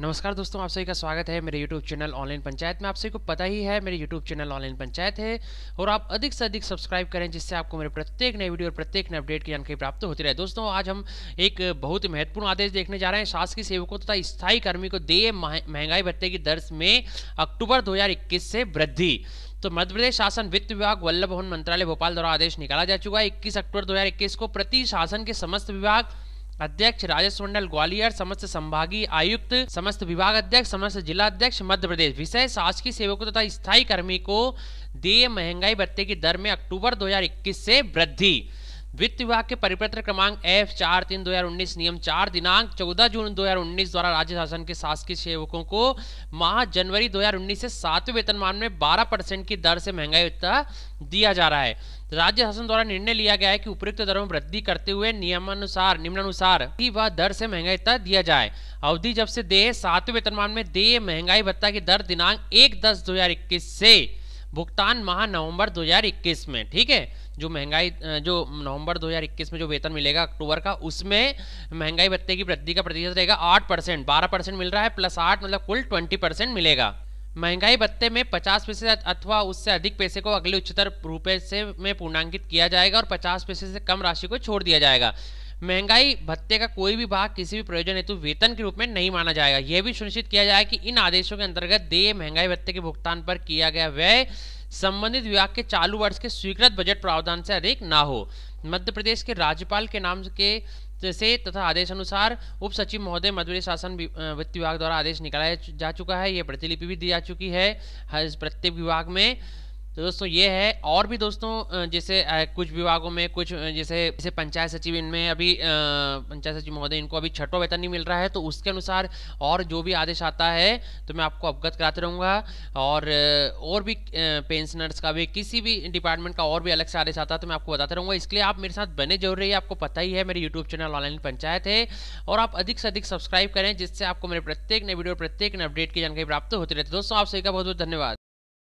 नमस्कार दोस्तों आप सभी का स्वागत है मेरे YouTube चैनल ऑनलाइन पंचायत में आप सभी को पता ही है मेरे YouTube चैनल ऑनलाइन पंचायत है और आप अधिक से अधिक सब्सक्राइब करें जिससे आपको मेरे प्रत्येक नए वीडियो और प्रत्येक नए अपडेट की जानकारी प्राप्त होती रहे दोस्तों आज हम एक बहुत ही महत्वपूर्ण आदेश देखने जा रहे हैं शासकीय सेवकों तथा स्थायी कर्मी को देय महंगाई भत्ते की दर में अक्टूबर दो से वृद्धि तो मध्य प्रदेश शासन वित्त विभाग वल्लभ भवन मंत्रालय भोपाल द्वारा आदेश निकाला जा चुका है इक्कीस अक्टूबर दो को प्रति शासन के समस्त विभाग अध्यक्ष राजेश मंडल ग्वालियर समस्त संभागीय आयुक्त समस्त विभाग अध्यक्ष समस्त जिला अध्यक्ष मध्य प्रदेश विषय शासकीय सेवकों तथा स्थायी कर्मी को देय महंगाई भत्ते की दर में अक्टूबर 2021 से वृद्धि वित्त विभाग के परिपत्र क्रमांक एफ चार तीन दो हजार उन्नीस नियम चार दिनांक चौदह जून दो हजार उन्नीस द्वारा राज्य शासन के शासकीय सेवकों को माह जनवरी दो हजार उन्नीस से सातवें वेतनमान में बारह परसेंट की दर से महंगाई भत्ता दिया जा रहा है राज्य शासन द्वारा निर्णय लिया गया है कि उपयुक्त दरों में वृद्धि करते हुए नियमानुसार निम्नानुसार वह दर से महंगाई भत्ता दिया जाए अवधि जब से दे सातवें वेतनमान में दे महंगाई भत्ता की दर दिनांक एक दस दो हजार इक्कीस से भुगतान माह नवंबर 2021 में ठीक है जो महंगाई जो नवंबर 2021 में जो वेतन मिलेगा अक्टूबर का उसमें महंगाई भत्ते की वृद्धि का प्रतिशत रहेगा आठ परसेंट बारह परसेंट मिल रहा है प्लस आठ मतलब कुल ट्वेंटी परसेंट मिलेगा महंगाई भत्ते में 50 पैसे अथवा उससे अधिक पैसे को अगले उच्चतर रुपये से में पूर्णांकित किया जाएगा और 50 पैसे से कम राशि को छोड़ दिया जाएगा महंगाई भत्ते का कोई भी भाग किसी भी प्रयोजन हेतु वेतन के रूप में नहीं माना जाएगा यह भी सुनिश्चित किया जाए कि इन आदेशों के अंतर्गत देय महंगाई भत्ते के भुगतान पर किया गया व्यय संबंधित विभाग के चालू वर्ष के स्वीकृत बजट प्रावधान से अधिक ना हो मध्य प्रदेश के राज्यपाल के नाम के से तथा आदेश अनुसार उप सचिव महोदय मध्य शासन वित्त विभाग द्वारा आदेश निकाला जा चुका है ये प्रतिलिपि भी दी जा चुकी है प्रत्येक विभाग में तो दोस्तों ये है और भी दोस्तों जैसे कुछ विभागों में कुछ जैसे जैसे पंचायत सचिव इनमें अभी पंचायत सचिव महोदय इनको अभी छठवा वेतन नहीं मिल रहा है तो उसके अनुसार और जो भी आदेश आता है तो मैं आपको अवगत कराते रहूँगा और और भी पेंशनर्स का भी किसी भी डिपार्टमेंट का और भी अलग से आदेश आता है तो मैं आपको बताते रहूँगा इसके लिए आप मेरे साथ बने जरूर रहिए आपको पता ही है मेरे यूट्यूब चैनल ऑनलाइन पंचायत है और आप अधिक से अधिक सब्सक्राइब करें जिससे आपको मेरे प्रत्येक नए वीडियो प्रत्येक नए अपडेट की जानकारी प्राप्त होती रहती है दोस्तों आप सभी का बहुत बहुत धन्यवाद